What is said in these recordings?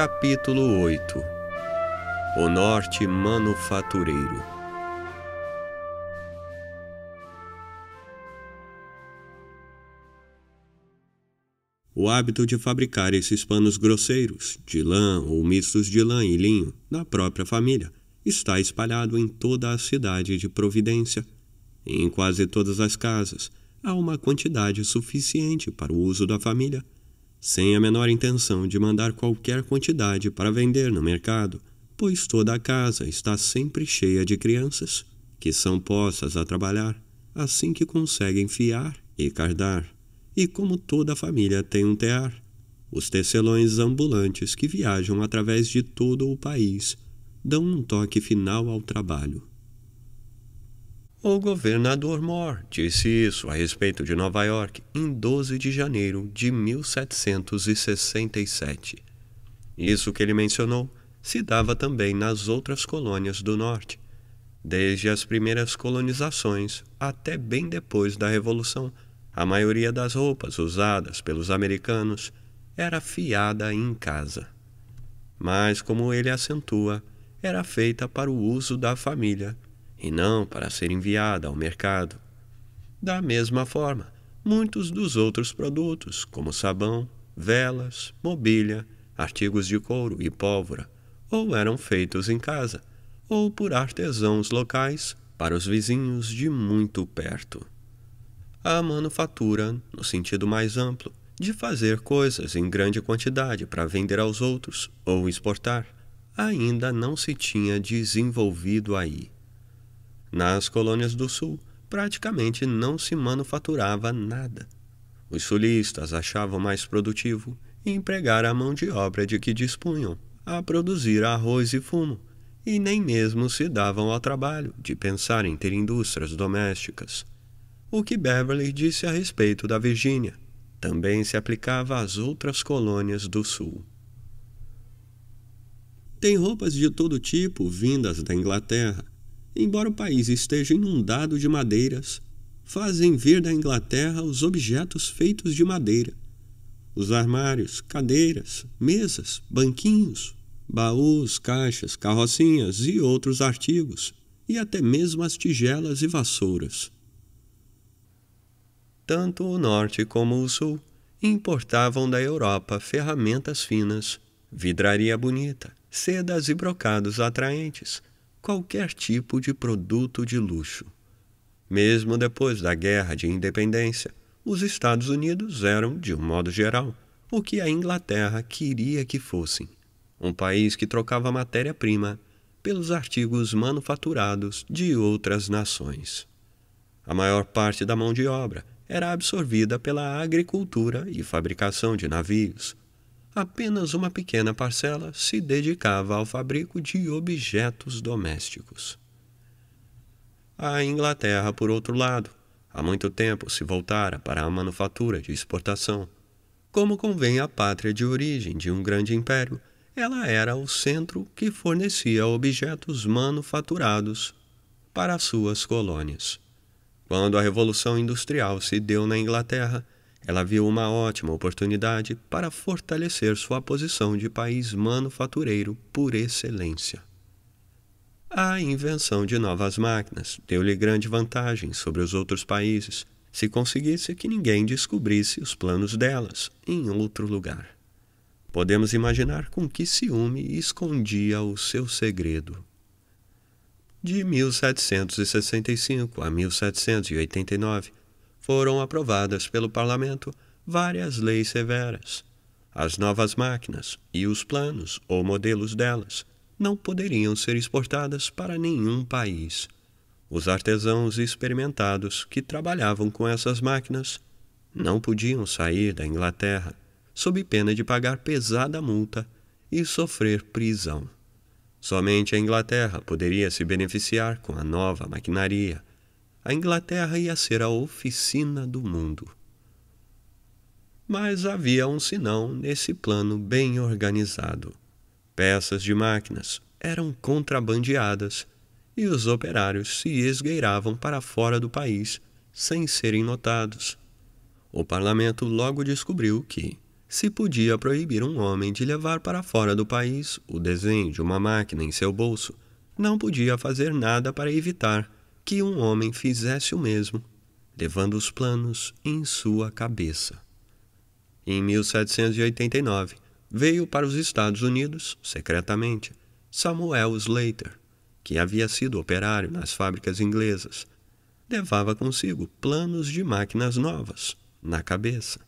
Capítulo 8 O Norte Manufatureiro O hábito de fabricar esses panos grosseiros, de lã ou mistos de lã e linho, na própria família, está espalhado em toda a cidade de Providência. Em quase todas as casas, há uma quantidade suficiente para o uso da família sem a menor intenção de mandar qualquer quantidade para vender no mercado, pois toda a casa está sempre cheia de crianças que são postas a trabalhar assim que conseguem fiar e cardar. E como toda a família tem um tear, os tecelões ambulantes que viajam através de todo o país dão um toque final ao trabalho. O governador Moore disse isso a respeito de Nova York em 12 de janeiro de 1767. Isso que ele mencionou se dava também nas outras colônias do Norte, desde as primeiras colonizações até bem depois da Revolução. A maioria das roupas usadas pelos americanos era fiada em casa. Mas, como ele acentua, era feita para o uso da família e não para ser enviada ao mercado. Da mesma forma, muitos dos outros produtos, como sabão, velas, mobília, artigos de couro e pólvora, ou eram feitos em casa, ou por artesãos locais para os vizinhos de muito perto. A manufatura, no sentido mais amplo, de fazer coisas em grande quantidade para vender aos outros ou exportar, ainda não se tinha desenvolvido aí. Nas colônias do Sul, praticamente não se manufaturava nada. Os sulistas achavam mais produtivo empregar a mão de obra de que dispunham a produzir arroz e fumo, e nem mesmo se davam ao trabalho de pensar em ter indústrias domésticas. O que Beverly disse a respeito da Virgínia também se aplicava às outras colônias do Sul. Tem roupas de todo tipo vindas da Inglaterra, Embora o país esteja inundado de madeiras, fazem vir da Inglaterra os objetos feitos de madeira. Os armários, cadeiras, mesas, banquinhos, baús, caixas, carrocinhas e outros artigos, e até mesmo as tigelas e vassouras. Tanto o norte como o sul importavam da Europa ferramentas finas, vidraria bonita, sedas e brocados atraentes, qualquer tipo de produto de luxo. Mesmo depois da Guerra de Independência, os Estados Unidos eram, de um modo geral, o que a Inglaterra queria que fossem um país que trocava matéria-prima pelos artigos manufaturados de outras nações. A maior parte da mão de obra era absorvida pela agricultura e fabricação de navios, apenas uma pequena parcela se dedicava ao fabrico de objetos domésticos. A Inglaterra, por outro lado, há muito tempo se voltara para a manufatura de exportação. Como convém à pátria de origem de um grande império, ela era o centro que fornecia objetos manufaturados para suas colônias. Quando a Revolução Industrial se deu na Inglaterra, ela viu uma ótima oportunidade para fortalecer sua posição de país manufatureiro por excelência. A invenção de novas máquinas deu-lhe grande vantagem sobre os outros países, se conseguisse que ninguém descobrisse os planos delas em outro lugar. Podemos imaginar com que ciúme escondia o seu segredo. De 1765 a 1789, foram aprovadas pelo Parlamento várias leis severas. As novas máquinas e os planos ou modelos delas não poderiam ser exportadas para nenhum país. Os artesãos experimentados que trabalhavam com essas máquinas não podiam sair da Inglaterra sob pena de pagar pesada multa e sofrer prisão. Somente a Inglaterra poderia se beneficiar com a nova maquinaria a Inglaterra ia ser a oficina do mundo. Mas havia um sinão nesse plano bem organizado. Peças de máquinas eram contrabandeadas e os operários se esgueiravam para fora do país sem serem notados. O parlamento logo descobriu que se podia proibir um homem de levar para fora do país o desenho de uma máquina em seu bolso, não podia fazer nada para evitar que um homem fizesse o mesmo, levando os planos em sua cabeça. Em 1789, veio para os Estados Unidos, secretamente, Samuel Slater, que havia sido operário nas fábricas inglesas. Levava consigo planos de máquinas novas, na cabeça.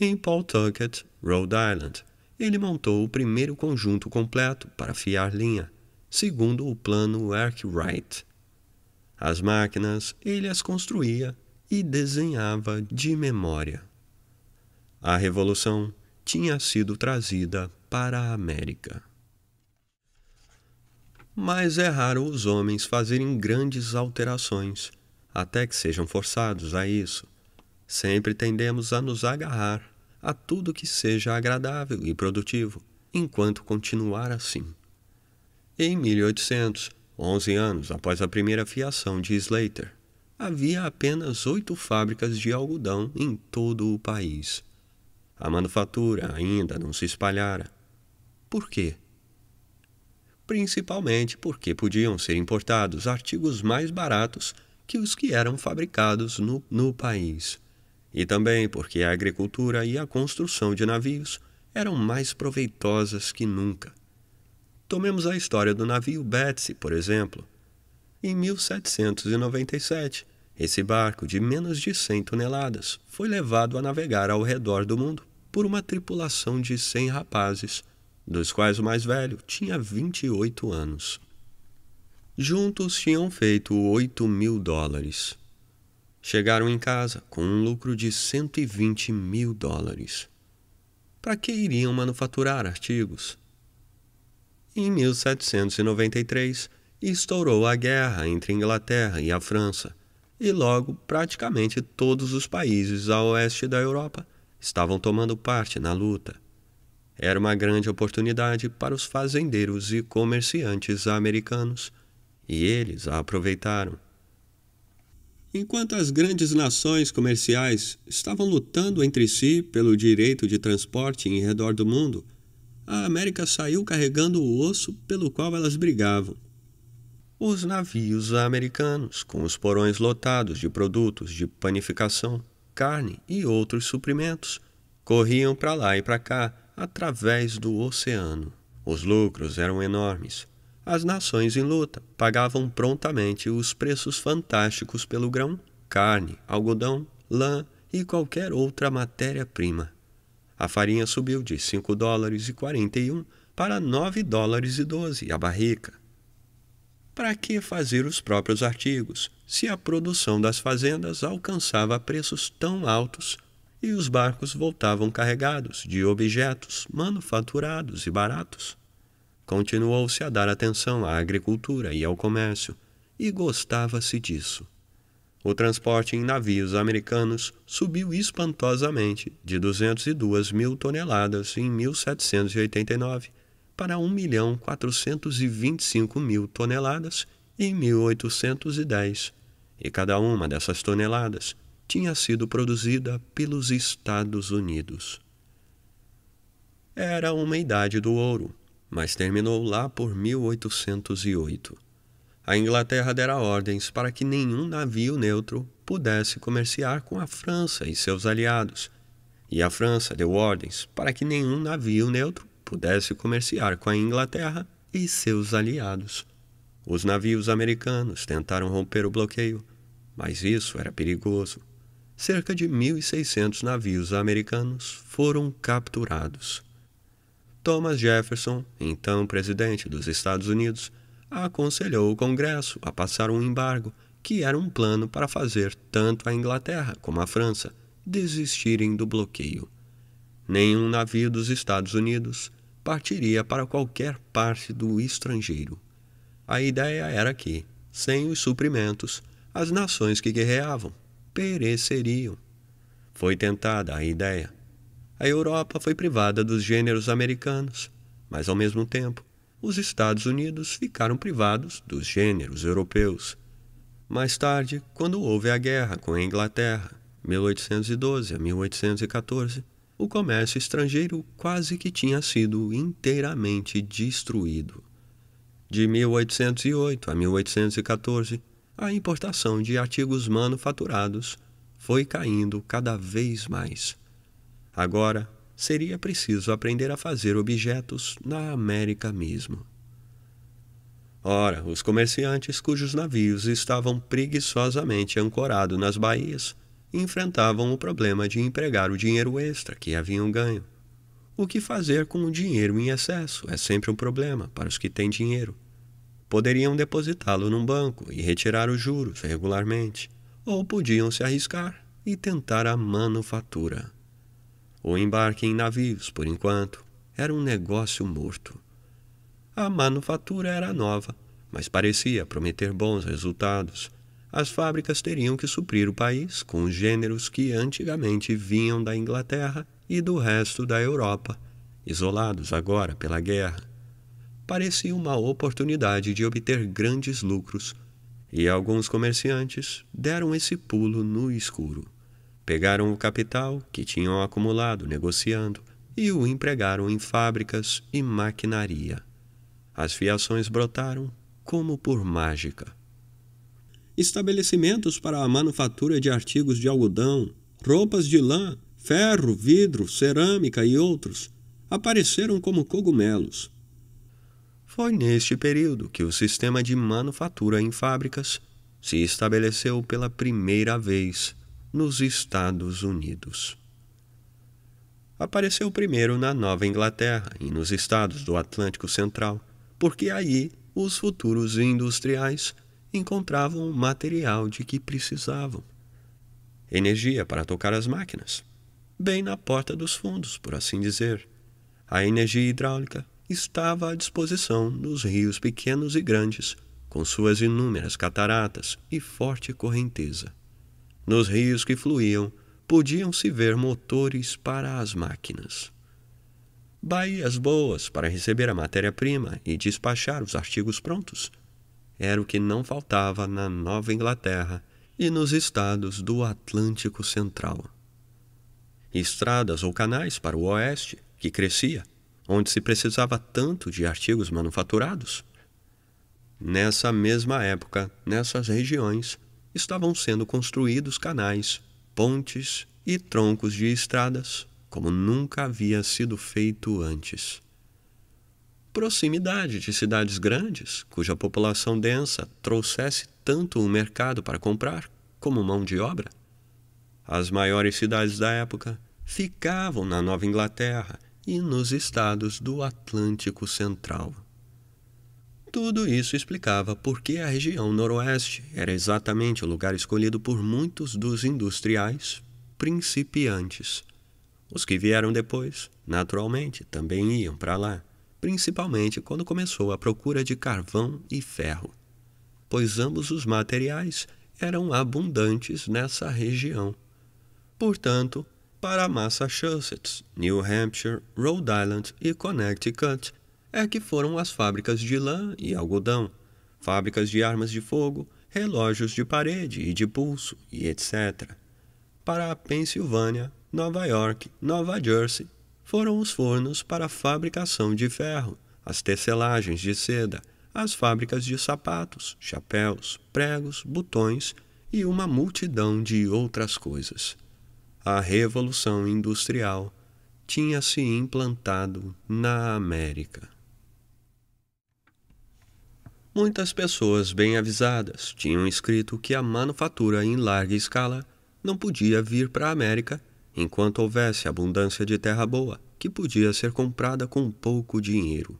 Em Pawtucket, Rhode Island, ele montou o primeiro conjunto completo para fiar linha, segundo o plano Arkwright. As máquinas ele as construía e desenhava de memória. A Revolução tinha sido trazida para a América. Mas é raro os homens fazerem grandes alterações, até que sejam forçados a isso. Sempre tendemos a nos agarrar a tudo que seja agradável e produtivo, enquanto continuar assim. Em 1800, 11 anos após a primeira fiação de Slater, havia apenas oito fábricas de algodão em todo o país. A manufatura ainda não se espalhara. Por quê? Principalmente porque podiam ser importados artigos mais baratos que os que eram fabricados no, no país, e também porque a agricultura e a construção de navios eram mais proveitosas que nunca. Tomemos a história do navio Betsy, por exemplo. Em 1797, esse barco de menos de 100 toneladas foi levado a navegar ao redor do mundo por uma tripulação de 100 rapazes, dos quais o mais velho tinha 28 anos. Juntos tinham feito 8 mil dólares. Chegaram em casa com um lucro de 120 mil dólares. Para que iriam manufaturar artigos? Em 1793, estourou a guerra entre a Inglaterra e a França, e logo praticamente todos os países a oeste da Europa estavam tomando parte na luta. Era uma grande oportunidade para os fazendeiros e comerciantes americanos, e eles a aproveitaram. Enquanto as grandes nações comerciais estavam lutando entre si pelo direito de transporte em redor do mundo, a América saiu carregando o osso pelo qual elas brigavam. Os navios americanos, com os porões lotados de produtos de panificação, carne e outros suprimentos, corriam para lá e para cá através do oceano. Os lucros eram enormes. As nações em luta pagavam prontamente os preços fantásticos pelo grão, carne, algodão, lã e qualquer outra matéria-prima. A farinha subiu de 5 dólares e 41 para 9 dólares e 12 a barrica. Para que fazer os próprios artigos, se a produção das fazendas alcançava preços tão altos e os barcos voltavam carregados de objetos manufaturados e baratos? Continuou-se a dar atenção à agricultura e ao comércio, e gostava-se disso. O transporte em navios americanos subiu espantosamente de 202 mil toneladas em 1789 para 1 milhão 425 mil toneladas em 1810, e cada uma dessas toneladas tinha sido produzida pelos Estados Unidos. Era uma idade do ouro, mas terminou lá por 1808. A Inglaterra dera ordens para que nenhum navio neutro pudesse comerciar com a França e seus aliados, e a França deu ordens para que nenhum navio neutro pudesse comerciar com a Inglaterra e seus aliados. Os navios americanos tentaram romper o bloqueio, mas isso era perigoso. Cerca de 1.600 navios americanos foram capturados. Thomas Jefferson, então presidente dos Estados Unidos, aconselhou o Congresso a passar um embargo, que era um plano para fazer tanto a Inglaterra como a França desistirem do bloqueio. Nenhum navio dos Estados Unidos partiria para qualquer parte do estrangeiro. A ideia era que, sem os suprimentos, as nações que guerreavam pereceriam. Foi tentada a ideia. A Europa foi privada dos gêneros americanos, mas ao mesmo tempo os Estados Unidos ficaram privados dos gêneros europeus. Mais tarde, quando houve a guerra com a Inglaterra, 1812 a 1814, o comércio estrangeiro quase que tinha sido inteiramente destruído. De 1808 a 1814, a importação de artigos manufaturados foi caindo cada vez mais. Agora, seria preciso aprender a fazer objetos na América mesmo. Ora, os comerciantes cujos navios estavam preguiçosamente ancorados nas baías enfrentavam o problema de empregar o dinheiro extra que haviam ganho. O que fazer com o dinheiro em excesso é sempre um problema para os que têm dinheiro. Poderiam depositá-lo num banco e retirar os juros regularmente, ou podiam se arriscar e tentar a manufatura ou embarque em navios, por enquanto. Era um negócio morto. A manufatura era nova, mas parecia prometer bons resultados. As fábricas teriam que suprir o país com gêneros que antigamente vinham da Inglaterra e do resto da Europa, isolados agora pela guerra. Parecia uma oportunidade de obter grandes lucros, e alguns comerciantes deram esse pulo no escuro. Pegaram o capital que tinham acumulado negociando e o empregaram em fábricas e maquinaria. As fiações brotaram como por mágica. Estabelecimentos para a manufatura de artigos de algodão, roupas de lã, ferro, vidro, cerâmica e outros apareceram como cogumelos. Foi neste período que o sistema de manufatura em fábricas se estabeleceu pela primeira vez nos Estados Unidos. Apareceu primeiro na Nova Inglaterra e nos estados do Atlântico Central, porque aí os futuros industriais encontravam o material de que precisavam. Energia para tocar as máquinas, bem na porta dos fundos, por assim dizer. A energia hidráulica estava à disposição nos rios pequenos e grandes, com suas inúmeras cataratas e forte correnteza. Nos rios que fluíam, podiam-se ver motores para as máquinas. Baías boas para receber a matéria-prima e despachar os artigos prontos. Era o que não faltava na Nova Inglaterra e nos estados do Atlântico Central. Estradas ou canais para o oeste, que crescia, onde se precisava tanto de artigos manufaturados. Nessa mesma época, nessas regiões, estavam sendo construídos canais, pontes e troncos de estradas, como nunca havia sido feito antes. Proximidade de cidades grandes, cuja população densa trouxesse tanto um mercado para comprar como mão de obra. As maiores cidades da época ficavam na Nova Inglaterra e nos estados do Atlântico Central. Tudo isso explicava por que a região noroeste era exatamente o lugar escolhido por muitos dos industriais principiantes. Os que vieram depois, naturalmente, também iam para lá, principalmente quando começou a procura de carvão e ferro, pois ambos os materiais eram abundantes nessa região. Portanto, para Massachusetts, New Hampshire, Rhode Island e Connecticut, é que foram as fábricas de lã e algodão, fábricas de armas de fogo, relógios de parede e de pulso, e etc. Para a Pensilvânia, Nova York, Nova Jersey, foram os fornos para a fabricação de ferro, as tecelagens de seda, as fábricas de sapatos, chapéus, pregos, botões e uma multidão de outras coisas. A Revolução Industrial tinha se implantado na América. Muitas pessoas bem avisadas tinham escrito que a manufatura em larga escala não podia vir para a América enquanto houvesse abundância de terra boa que podia ser comprada com pouco dinheiro.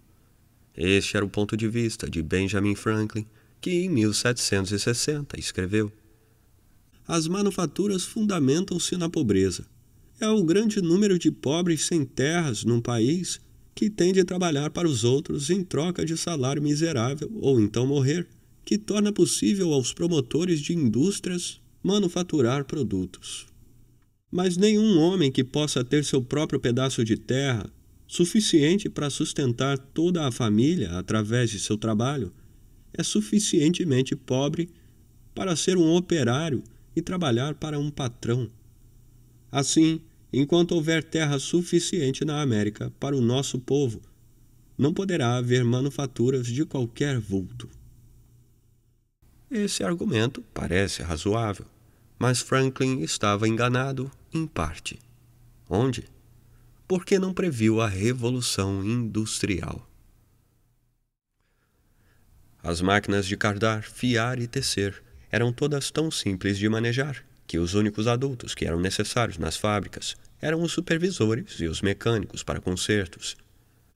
Este era o ponto de vista de Benjamin Franklin, que em 1760 escreveu: As manufaturas fundamentam-se na pobreza. É o grande número de pobres sem terras num país que tem de trabalhar para os outros em troca de salário miserável ou então morrer, que torna possível aos promotores de indústrias manufaturar produtos. Mas nenhum homem que possa ter seu próprio pedaço de terra, suficiente para sustentar toda a família através de seu trabalho, é suficientemente pobre para ser um operário e trabalhar para um patrão. Assim, Enquanto houver terra suficiente na América para o nosso povo, não poderá haver manufaturas de qualquer vulto. Esse argumento parece razoável, mas Franklin estava enganado em parte. Onde? Porque não previu a Revolução Industrial. As máquinas de cardar, fiar e tecer eram todas tão simples de manejar que os únicos adultos que eram necessários nas fábricas eram os supervisores e os mecânicos para concertos.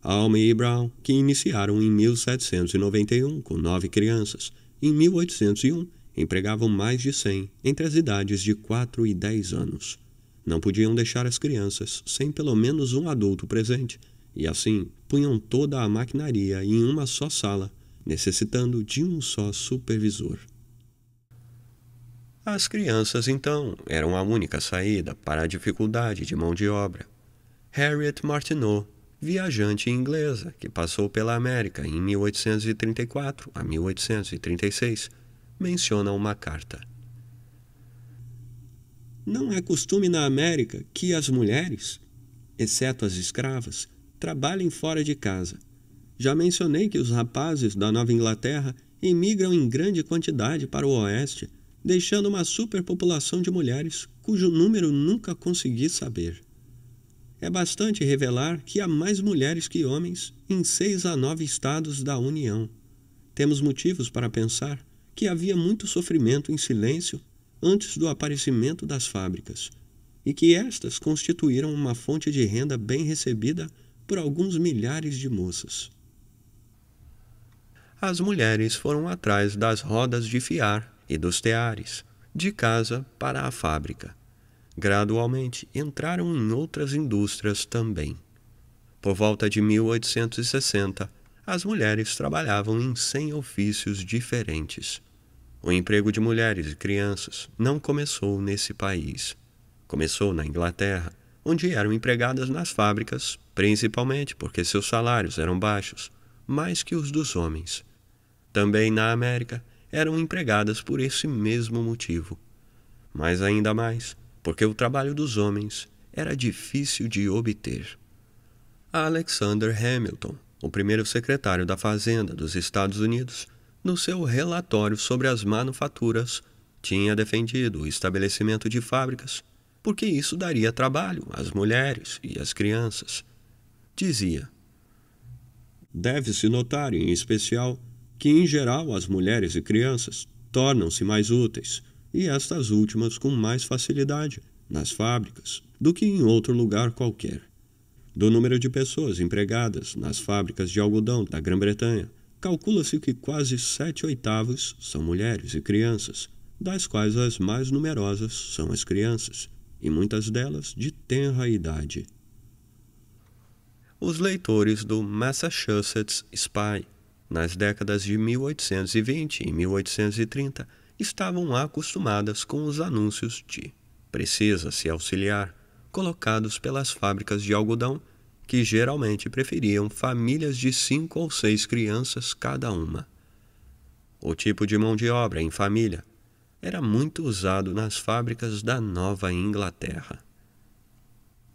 Alma e Brown, que iniciaram em 1791 com nove crianças, em 1801 empregavam mais de 100 entre as idades de 4 e 10 anos. Não podiam deixar as crianças sem pelo menos um adulto presente, e assim punham toda a maquinaria em uma só sala, necessitando de um só supervisor. As crianças, então, eram a única saída para a dificuldade de mão de obra. Harriet Martineau, viajante inglesa que passou pela América em 1834 a 1836, menciona uma carta. Não é costume na América que as mulheres, exceto as escravas, trabalhem fora de casa. Já mencionei que os rapazes da Nova Inglaterra emigram em grande quantidade para o Oeste deixando uma superpopulação de mulheres cujo número nunca consegui saber. É bastante revelar que há mais mulheres que homens em seis a nove estados da União. Temos motivos para pensar que havia muito sofrimento em silêncio antes do aparecimento das fábricas, e que estas constituíram uma fonte de renda bem recebida por alguns milhares de moças. As mulheres foram atrás das rodas de fiar e dos teares, de casa para a fábrica. Gradualmente entraram em outras indústrias também. Por volta de 1860, as mulheres trabalhavam em 100 ofícios diferentes. O emprego de mulheres e crianças não começou nesse país. Começou na Inglaterra, onde eram empregadas nas fábricas, principalmente porque seus salários eram baixos, mais que os dos homens. Também na América, eram empregadas por esse mesmo motivo. Mas ainda mais, porque o trabalho dos homens era difícil de obter. Alexander Hamilton, o primeiro secretário da Fazenda dos Estados Unidos, no seu relatório sobre as manufaturas, tinha defendido o estabelecimento de fábricas, porque isso daria trabalho às mulheres e às crianças. Dizia: Deve-se notar, em especial, que em geral as mulheres e crianças tornam-se mais úteis, e estas últimas com mais facilidade, nas fábricas, do que em outro lugar qualquer. Do número de pessoas empregadas nas fábricas de algodão da Grã-Bretanha, calcula-se que quase sete oitavos são mulheres e crianças, das quais as mais numerosas são as crianças, e muitas delas de tenra idade. Os leitores do Massachusetts Spy nas décadas de 1820 e 1830, estavam acostumadas com os anúncios de precisa-se auxiliar, colocados pelas fábricas de algodão, que geralmente preferiam famílias de cinco ou seis crianças cada uma. O tipo de mão de obra em família era muito usado nas fábricas da Nova Inglaterra.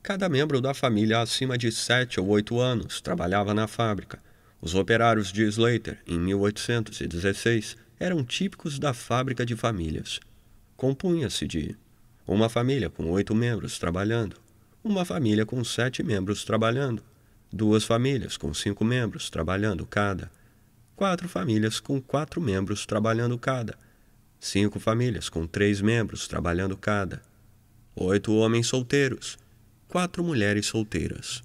Cada membro da família acima de sete ou oito anos trabalhava na fábrica, os operários de Slater, em 1816, eram típicos da fábrica de famílias. Compunha-se de uma família com oito membros trabalhando, uma família com sete membros trabalhando, duas famílias com cinco membros trabalhando cada, quatro famílias com quatro membros trabalhando cada, cinco famílias com três membros trabalhando cada, oito homens solteiros, quatro mulheres solteiras.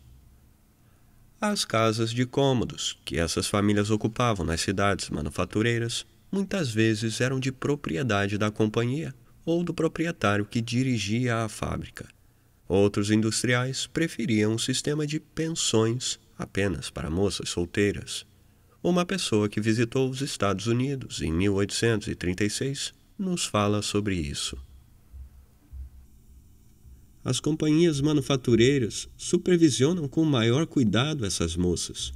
As casas de cômodos que essas famílias ocupavam nas cidades manufatureiras muitas vezes eram de propriedade da companhia ou do proprietário que dirigia a fábrica. Outros industriais preferiam um sistema de pensões apenas para moças solteiras. Uma pessoa que visitou os Estados Unidos em 1836 nos fala sobre isso as companhias manufatureiras supervisionam com maior cuidado essas moças.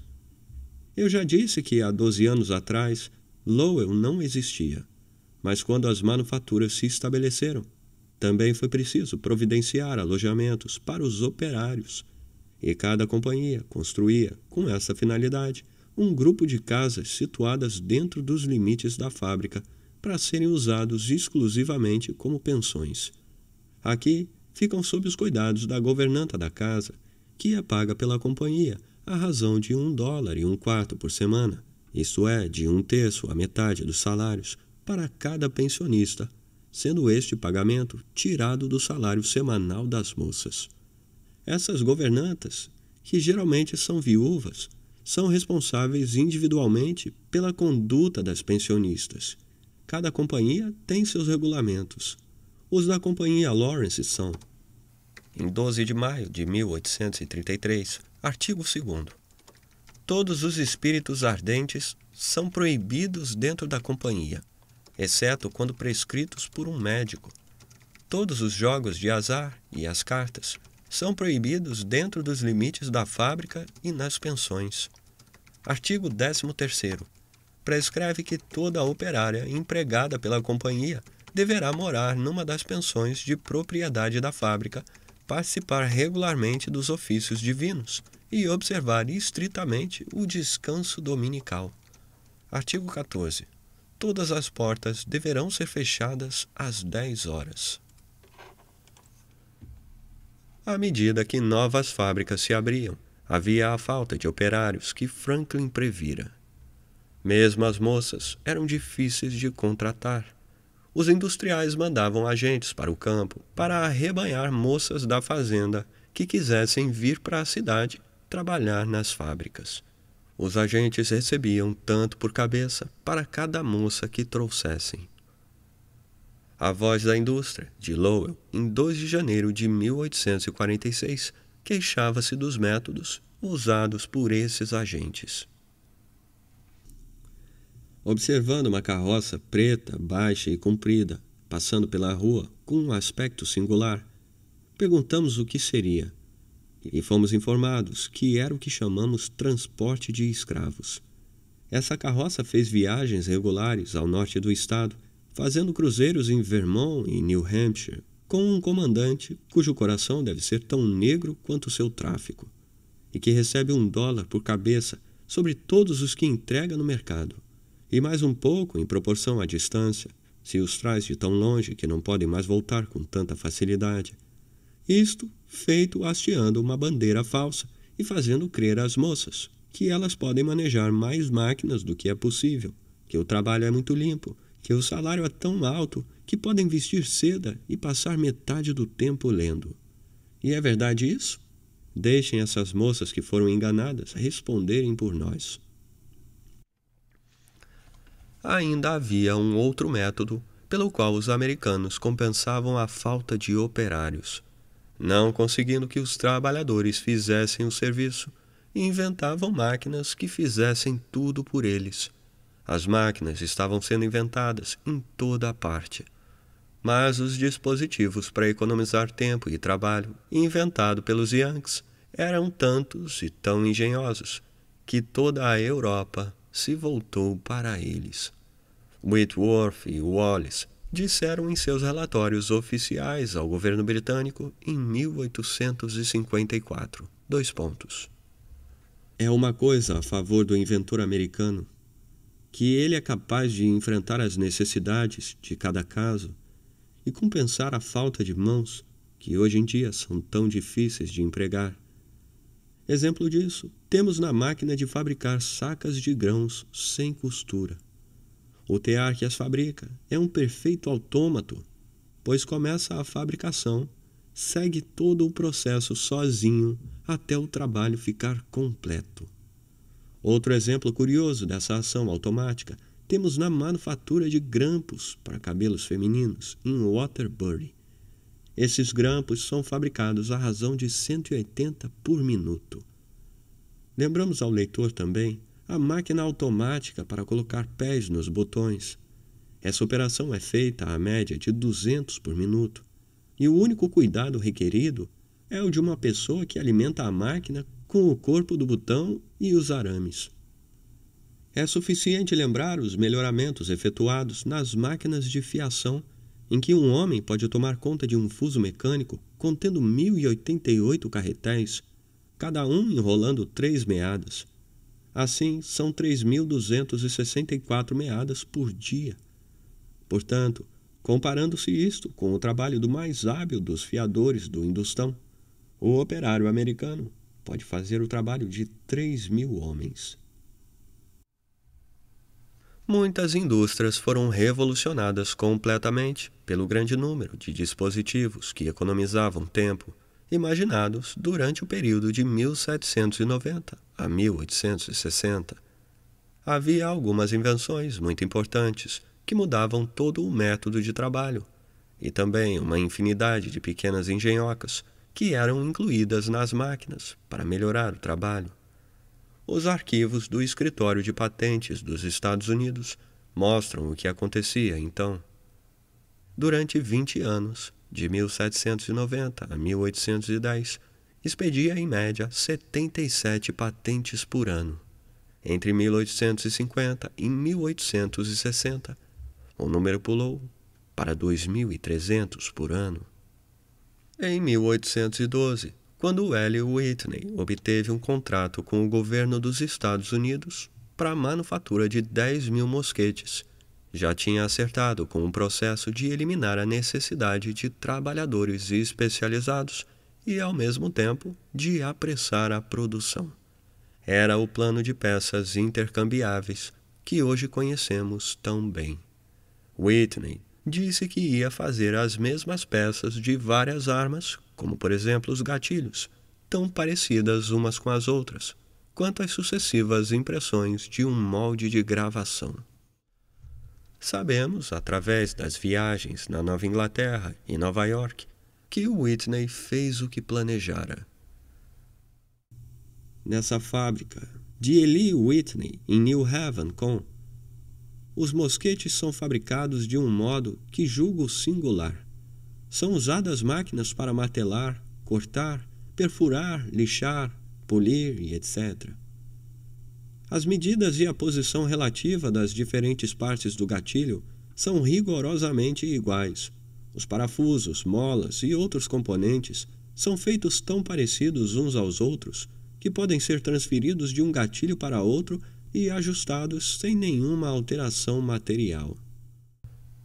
Eu já disse que há 12 anos atrás Lowell não existia, mas quando as manufaturas se estabeleceram, também foi preciso providenciar alojamentos para os operários, e cada companhia construía, com essa finalidade, um grupo de casas situadas dentro dos limites da fábrica para serem usados exclusivamente como pensões. Aqui ficam sob os cuidados da governanta da casa, que é paga pela companhia a razão de um dólar e um quarto por semana, isto é, de um terço à metade dos salários, para cada pensionista, sendo este pagamento tirado do salário semanal das moças. Essas governantas, que geralmente são viúvas, são responsáveis individualmente pela conduta das pensionistas. Cada companhia tem seus regulamentos. Os da Companhia Lawrence são: em 12 de maio de 1833, artigo 2. Todos os espíritos ardentes são proibidos dentro da companhia, exceto quando prescritos por um médico. Todos os jogos de azar e as cartas são proibidos dentro dos limites da fábrica e nas pensões. Artigo 13. Prescreve que toda operária empregada pela companhia deverá morar numa das pensões de propriedade da fábrica, participar regularmente dos ofícios divinos e observar estritamente o descanso dominical. Artigo 14. Todas as portas deverão ser fechadas às 10 horas. À medida que novas fábricas se abriam, havia a falta de operários que Franklin previra. Mesmo as moças eram difíceis de contratar os industriais mandavam agentes para o campo para arrebanhar moças da fazenda que quisessem vir para a cidade trabalhar nas fábricas. Os agentes recebiam tanto por cabeça para cada moça que trouxessem. A Voz da Indústria, de Lowell, em 2 de janeiro de 1846, queixava-se dos métodos usados por esses agentes observando uma carroça preta, baixa e comprida, passando pela rua com um aspecto singular. Perguntamos o que seria e fomos informados que era o que chamamos transporte de escravos. Essa carroça fez viagens regulares ao norte do estado, fazendo cruzeiros em Vermont e New Hampshire, com um comandante cujo coração deve ser tão negro quanto o seu tráfico, e que recebe um dólar por cabeça sobre todos os que entrega no mercado e mais um pouco em proporção à distância, se os traz de tão longe que não podem mais voltar com tanta facilidade. Isto feito hasteando uma bandeira falsa e fazendo crer às moças que elas podem manejar mais máquinas do que é possível, que o trabalho é muito limpo, que o salário é tão alto que podem vestir seda e passar metade do tempo lendo. E é verdade isso? Deixem essas moças que foram enganadas responderem por nós ainda havia um outro método pelo qual os americanos compensavam a falta de operários. Não conseguindo que os trabalhadores fizessem o serviço, inventavam máquinas que fizessem tudo por eles. As máquinas estavam sendo inventadas em toda a parte. Mas os dispositivos para economizar tempo e trabalho inventado pelos Yankees eram tantos e tão engenhosos que toda a Europa se voltou para eles. Whitworth e Wallace disseram em seus relatórios oficiais ao governo britânico em 1854. Dois pontos. É uma coisa a favor do inventor americano que ele é capaz de enfrentar as necessidades de cada caso e compensar a falta de mãos que hoje em dia são tão difíceis de empregar. Exemplo disso, temos na máquina de fabricar sacas de grãos sem costura. O tear que as fabrica é um perfeito autômato, pois começa a fabricação, segue todo o processo sozinho até o trabalho ficar completo. Outro exemplo curioso dessa ação automática temos na manufatura de grampos para cabelos femininos em Waterbury. Esses grampos são fabricados à razão de 180 por minuto. Lembramos ao leitor também a máquina automática para colocar pés nos botões. Essa operação é feita à média de 200 por minuto, e o único cuidado requerido é o de uma pessoa que alimenta a máquina com o corpo do botão e os arames. É suficiente lembrar os melhoramentos efetuados nas máquinas de fiação, em que um homem pode tomar conta de um fuso mecânico contendo 1088 carretéis, cada um enrolando três meadas Assim, são 3.264 meadas por dia. Portanto, comparando-se isto com o trabalho do mais hábil dos fiadores do Industão, o operário americano pode fazer o trabalho de 3 mil homens. Muitas indústrias foram revolucionadas completamente pelo grande número de dispositivos que economizavam tempo imaginados durante o período de 1790 a 1860. Havia algumas invenções muito importantes que mudavam todo o método de trabalho, e também uma infinidade de pequenas engenhocas que eram incluídas nas máquinas para melhorar o trabalho. Os arquivos do Escritório de Patentes dos Estados Unidos mostram o que acontecia então. Durante 20 anos, de 1790 a 1810, expedia em média 77 patentes por ano. Entre 1850 e 1860, o número pulou para 2.300 por ano. Em 1812, quando Hélio Whitney obteve um contrato com o governo dos Estados Unidos para a manufatura de 10 mil mosquetes, já tinha acertado com o processo de eliminar a necessidade de trabalhadores especializados e, ao mesmo tempo, de apressar a produção. Era o plano de peças intercambiáveis que hoje conhecemos tão bem. Whitney disse que ia fazer as mesmas peças de várias armas, como por exemplo os gatilhos, tão parecidas umas com as outras, quanto as sucessivas impressões de um molde de gravação. Sabemos, através das viagens na Nova Inglaterra e Nova York, que Whitney fez o que planejara. Nessa fábrica de Eli Whitney, em New Haven, com os mosquetes são fabricados de um modo que julgo singular. São usadas máquinas para martelar, cortar, perfurar, lixar, polir e etc. As medidas e a posição relativa das diferentes partes do gatilho são rigorosamente iguais. Os parafusos, molas e outros componentes são feitos tão parecidos uns aos outros que podem ser transferidos de um gatilho para outro e ajustados sem nenhuma alteração material.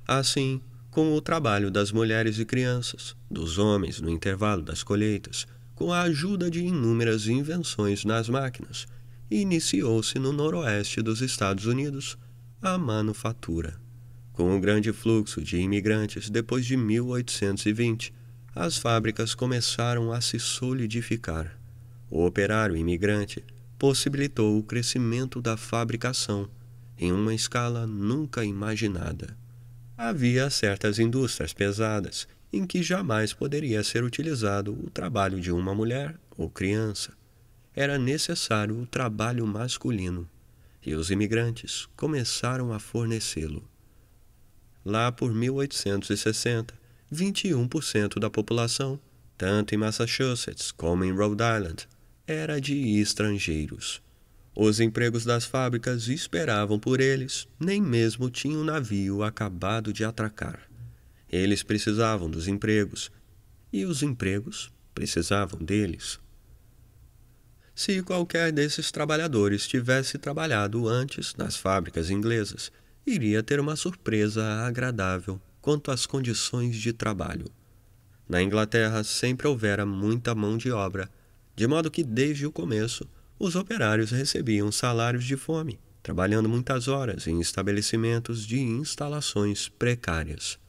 Assim, com o trabalho das mulheres e crianças, dos homens no intervalo das colheitas, com a ajuda de inúmeras invenções nas máquinas, e iniciou-se no noroeste dos Estados Unidos a manufatura. Com o grande fluxo de imigrantes depois de 1820, as fábricas começaram a se solidificar. O operário imigrante possibilitou o crescimento da fabricação em uma escala nunca imaginada. Havia certas indústrias pesadas em que jamais poderia ser utilizado o trabalho de uma mulher ou criança, era necessário o trabalho masculino, e os imigrantes começaram a fornecê-lo. Lá por 1860, 21% da população, tanto em Massachusetts como em Rhode Island, era de estrangeiros. Os empregos das fábricas esperavam por eles, nem mesmo tinham um navio acabado de atracar. Eles precisavam dos empregos, e os empregos precisavam deles se qualquer desses trabalhadores tivesse trabalhado antes nas fábricas inglesas, iria ter uma surpresa agradável quanto às condições de trabalho. Na Inglaterra sempre houvera muita mão de obra, de modo que desde o começo os operários recebiam salários de fome, trabalhando muitas horas em estabelecimentos de instalações precárias.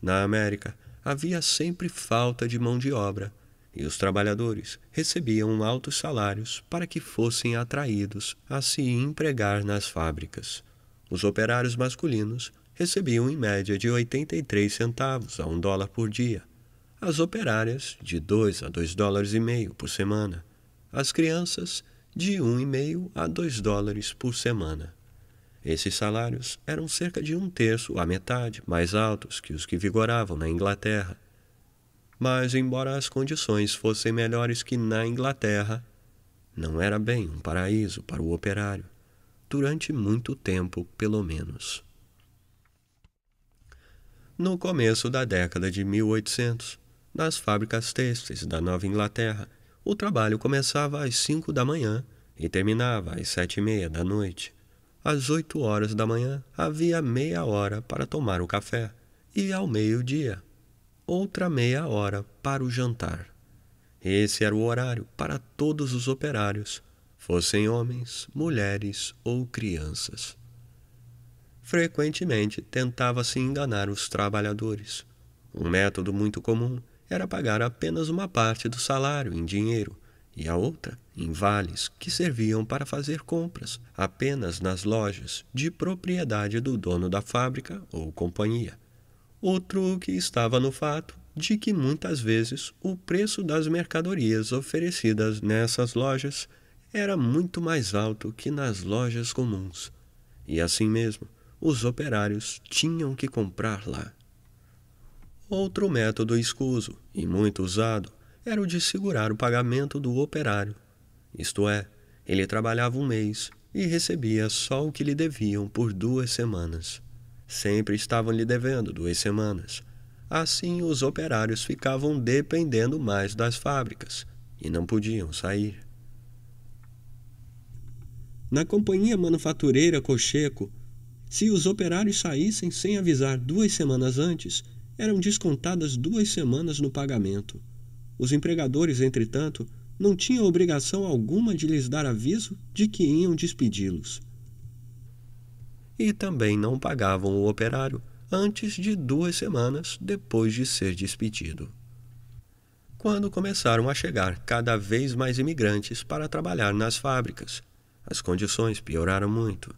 Na América havia sempre falta de mão de obra e os trabalhadores recebiam altos salários para que fossem atraídos a se empregar nas fábricas. Os operários masculinos recebiam em média de 83 centavos a um dólar por dia, as operárias de 2 a 2 dólares e meio por semana, as crianças de 1,5 a 2 dólares por semana. Esses salários eram cerca de um terço à metade mais altos que os que vigoravam na Inglaterra mas, embora as condições fossem melhores que na Inglaterra, não era bem um paraíso para o operário, durante muito tempo, pelo menos. No começo da década de 1800, nas fábricas têxteis da Nova Inglaterra, o trabalho começava às cinco da manhã e terminava às sete e meia da noite. Às oito horas da manhã havia meia hora para tomar o café e ao meio-dia outra meia hora para o jantar. Esse era o horário para todos os operários, fossem homens, mulheres ou crianças. Frequentemente tentava-se enganar os trabalhadores. Um método muito comum era pagar apenas uma parte do salário em dinheiro e a outra em vales que serviam para fazer compras apenas nas lojas de propriedade do dono da fábrica ou companhia. O truque estava no fato de que muitas vezes o preço das mercadorias oferecidas nessas lojas era muito mais alto que nas lojas comuns. E assim mesmo, os operários tinham que comprar lá. Outro método escuso e muito usado era o de segurar o pagamento do operário. Isto é, ele trabalhava um mês e recebia só o que lhe deviam por duas semanas sempre estavam lhe devendo duas semanas. Assim, os operários ficavam dependendo mais das fábricas e não podiam sair. Na companhia manufatureira Cocheco, se os operários saíssem sem avisar duas semanas antes, eram descontadas duas semanas no pagamento. Os empregadores, entretanto, não tinham obrigação alguma de lhes dar aviso de que iam despedi-los e também não pagavam o operário antes de duas semanas depois de ser despedido. Quando começaram a chegar cada vez mais imigrantes para trabalhar nas fábricas, as condições pioraram muito.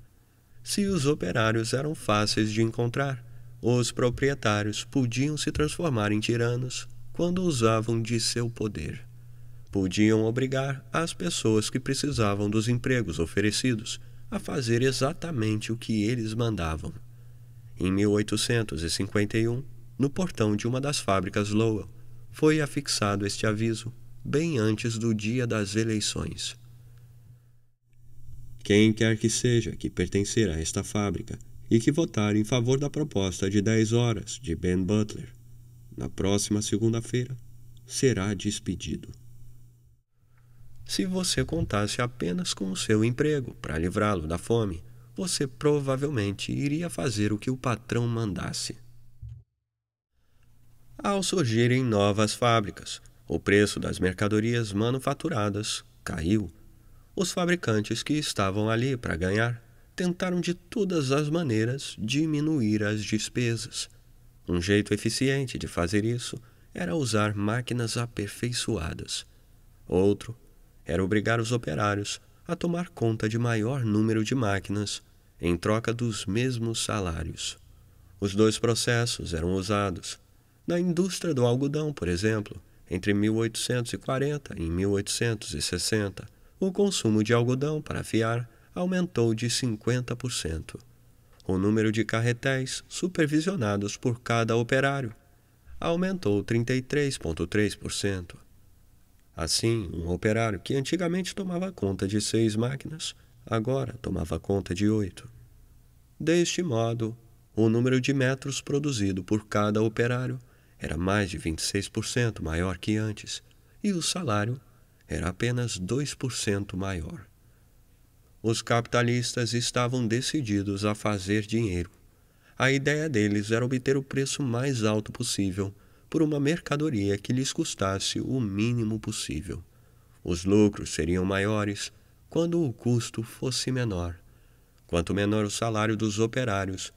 Se os operários eram fáceis de encontrar, os proprietários podiam se transformar em tiranos quando usavam de seu poder. Podiam obrigar as pessoas que precisavam dos empregos oferecidos a fazer exatamente o que eles mandavam. Em 1851, no portão de uma das fábricas Lowell, foi afixado este aviso, bem antes do dia das eleições. Quem quer que seja que pertencer a esta fábrica e que votar em favor da proposta de 10 horas de Ben Butler, na próxima segunda-feira, será despedido. Se você contasse apenas com o seu emprego para livrá-lo da fome, você provavelmente iria fazer o que o patrão mandasse. Ao surgirem novas fábricas, o preço das mercadorias manufaturadas caiu. Os fabricantes que estavam ali para ganhar tentaram de todas as maneiras diminuir as despesas. Um jeito eficiente de fazer isso era usar máquinas aperfeiçoadas. Outro era obrigar os operários a tomar conta de maior número de máquinas em troca dos mesmos salários. Os dois processos eram usados. Na indústria do algodão, por exemplo, entre 1840 e 1860, o consumo de algodão para fiar aumentou de 50%. O número de carretéis supervisionados por cada operário aumentou 33,3%. Assim, um operário que antigamente tomava conta de seis máquinas, agora tomava conta de oito. Deste modo, o número de metros produzido por cada operário era mais de 26% maior que antes, e o salário era apenas 2% maior. Os capitalistas estavam decididos a fazer dinheiro. A ideia deles era obter o preço mais alto possível por uma mercadoria que lhes custasse o mínimo possível. Os lucros seriam maiores quando o custo fosse menor. Quanto menor o salário dos operários,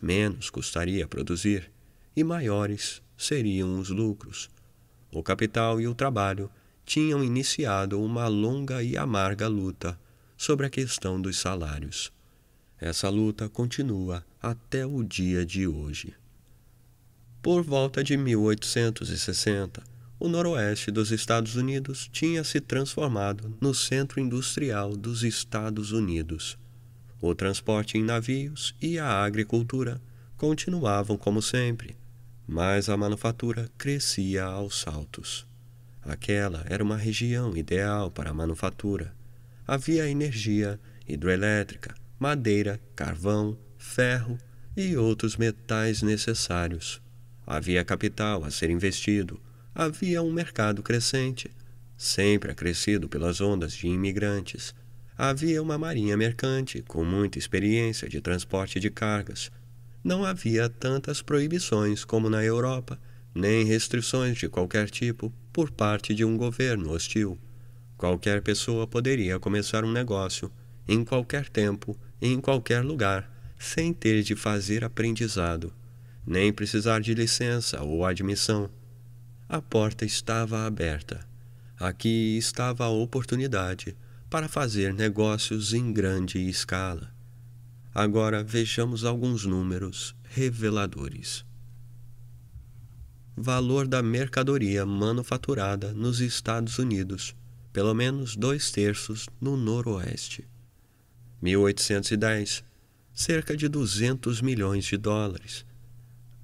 menos custaria produzir e maiores seriam os lucros. O capital e o trabalho tinham iniciado uma longa e amarga luta sobre a questão dos salários. Essa luta continua até o dia de hoje. Por volta de 1860, o noroeste dos Estados Unidos tinha se transformado no centro industrial dos Estados Unidos. O transporte em navios e a agricultura continuavam como sempre, mas a manufatura crescia aos saltos. Aquela era uma região ideal para a manufatura. Havia energia, hidrelétrica, madeira, carvão, ferro e outros metais necessários. Havia capital a ser investido, havia um mercado crescente, sempre acrescido pelas ondas de imigrantes. Havia uma marinha mercante com muita experiência de transporte de cargas. Não havia tantas proibições como na Europa, nem restrições de qualquer tipo por parte de um governo hostil. Qualquer pessoa poderia começar um negócio, em qualquer tempo, em qualquer lugar, sem ter de fazer aprendizado nem precisar de licença ou admissão. A porta estava aberta. Aqui estava a oportunidade para fazer negócios em grande escala. Agora vejamos alguns números reveladores. Valor da mercadoria manufaturada nos Estados Unidos, pelo menos dois terços no Noroeste. 1810, cerca de 200 milhões de dólares.